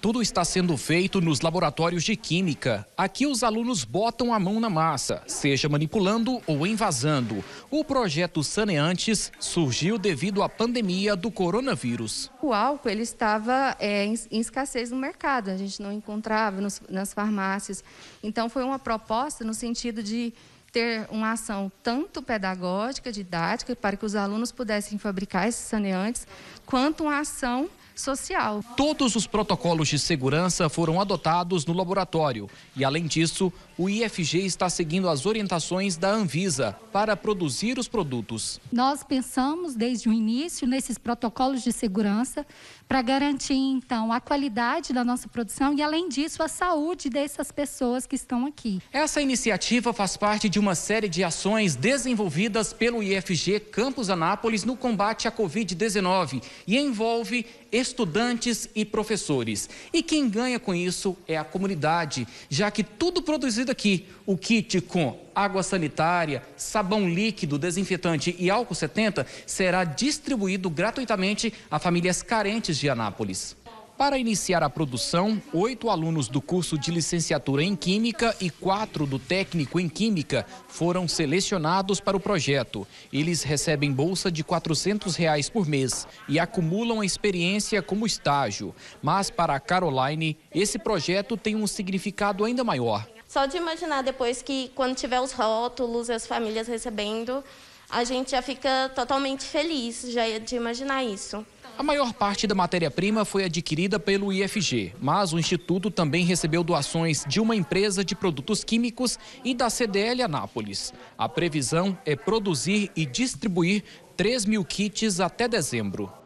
Tudo está sendo feito nos laboratórios de química. Aqui os alunos botam a mão na massa, seja manipulando ou envasando. O projeto Saneantes surgiu devido à pandemia do coronavírus. O álcool ele estava é, em, em, escassez no mercado, a gente não encontrava nos, nas farmácias. Então foi uma proposta no sentido de ter uma ação tanto pedagógica, didática, para que os alunos pudessem fabricar esses saneantes, quanto uma ação social. Todos os protocolos de segurança foram adotados no laboratório e, além disso, o IFG está seguindo as orientações da Anvisa para produzir os produtos. Nós pensamos desde o início nesses protocolos de segurança para garantir, então, a qualidade da nossa produção e, além disso, a saúde dessas pessoas que estão aqui. Essa iniciativa faz parte de uma série de ações desenvolvidas pelo IFG Campus Anápolis no combate à Covid-19 e envolve estudantes e professores. E quem ganha com isso é a comunidade, já que tudo produzido aqui, o kit com água sanitária, sabão líquido, desinfetante e álcool 70, será distribuído gratuitamente a famílias carentes de Anápolis. Para iniciar a produção, oito alunos do curso de licenciatura em Química e quatro do técnico em Química foram selecionados para o projeto. Eles recebem bolsa de R$ 400 reais por mês e acumulam a experiência como estágio. Mas para a Caroline, esse projeto tem um significado ainda maior. Só de imaginar depois que quando tiver os rótulos, as famílias recebendo, a gente já fica totalmente feliz já é de imaginar isso. A maior parte da matéria-prima foi adquirida pelo IFG, mas o Instituto também recebeu doações de uma empresa de produtos químicos e da CDL Anápolis. A previsão é produzir e distribuir 3 mil kits até dezembro.